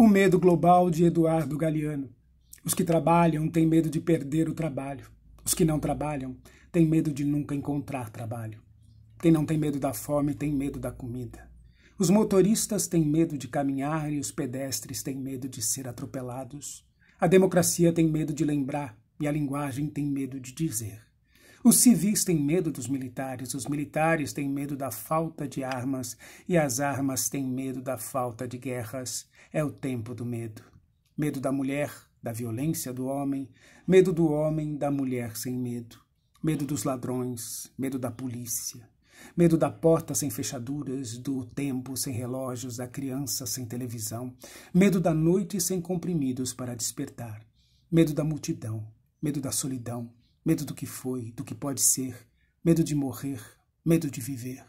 O medo global de Eduardo Galeano. Os que trabalham têm medo de perder o trabalho. Os que não trabalham têm medo de nunca encontrar trabalho. Quem não tem medo da fome tem medo da comida. Os motoristas têm medo de caminhar e os pedestres têm medo de ser atropelados. A democracia tem medo de lembrar e a linguagem tem medo de dizer. Os civis têm medo dos militares, os militares têm medo da falta de armas e as armas têm medo da falta de guerras. É o tempo do medo. Medo da mulher, da violência do homem, medo do homem, da mulher sem medo, medo dos ladrões, medo da polícia, medo da porta sem fechaduras, do tempo sem relógios, da criança sem televisão, medo da noite sem comprimidos para despertar, medo da multidão, medo da solidão, medo do que foi, do que pode ser, medo de morrer, medo de viver.